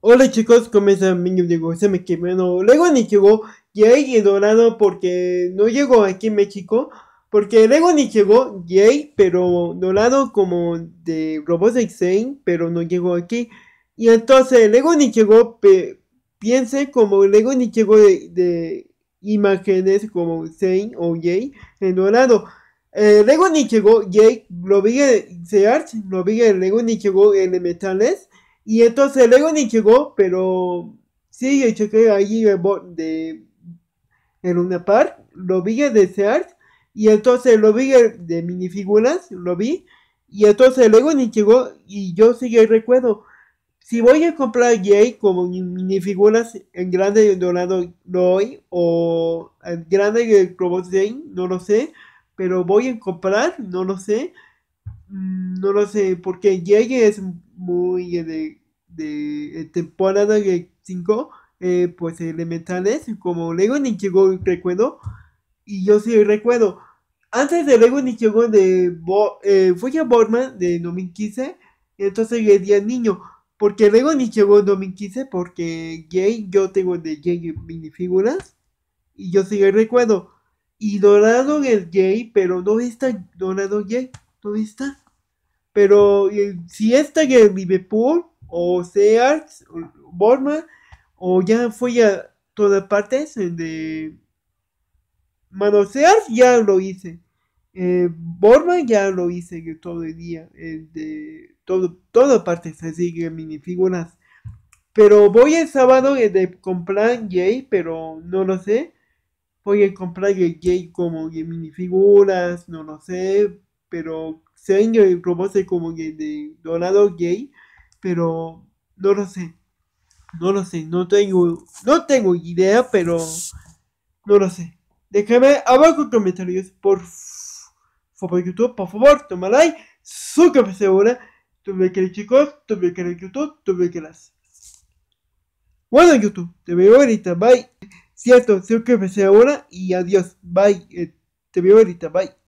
Hola chicos, ¿cómo están? Mi se me quemó Lego ni llegó y dorado porque no llegó aquí en México porque Lego ni llegó Jay, pero dorado como de Robots Exchange, pero no llegó aquí. Y entonces Lego ni llegó, piense como Lego ni llegó de, imágenes como Zane o Jay en dorado. Eh, Lego ni llegó Jay, lo vi Search, lo vi en Lego ni llegó en Metales. Y entonces luego ni llegó, pero sí, yo chequé allí de, de, en una par, lo vi de Sears, y entonces lo vi de minifiguras, lo vi, y entonces luego ni llegó, y yo sí que recuerdo, si voy a comprar Jay como minifiguras en grande dorado hoy o en grande robot Jay, no lo sé, pero voy a comprar, no lo sé, mm, no lo sé, porque Jay es muy eh, de, eh, temporada de 5, eh, pues elementales, como Lego Ninjago recuerdo, y yo sí recuerdo. Antes de Lego Ninjago de fue a Borman de 2015, entonces le di niño. Porque Lego Ninjago en 2015, porque Jay, yo tengo de Jay minifiguras, y yo sí recuerdo. Y Dorado es Jay, pero no está Dorado Jay, no está. Pero eh, si esta que Liverpool o Sears o Borma o ya fui a todas partes de Mano Sears ya lo hice. Eh, Borma ya lo hice todo el día, de todo, todas partes, así que minifiguras. Pero voy el sábado de comprar Jay, pero no lo sé. Voy a comprar Jay como minifiguras, no lo sé pero se ven que como de donado gay, pero no lo sé. No lo sé, no tengo, no tengo idea, pero no lo sé. Déjame abajo en comentarios por favor YouTube, por favor, toma like, suscríbete ahora. Tuve que chicos, tuve que YouTube, tuve que las. Bueno YouTube, te veo ahorita, bye. Cierto, suscríbete ahora y adiós, bye. Eh, te veo ahorita, bye.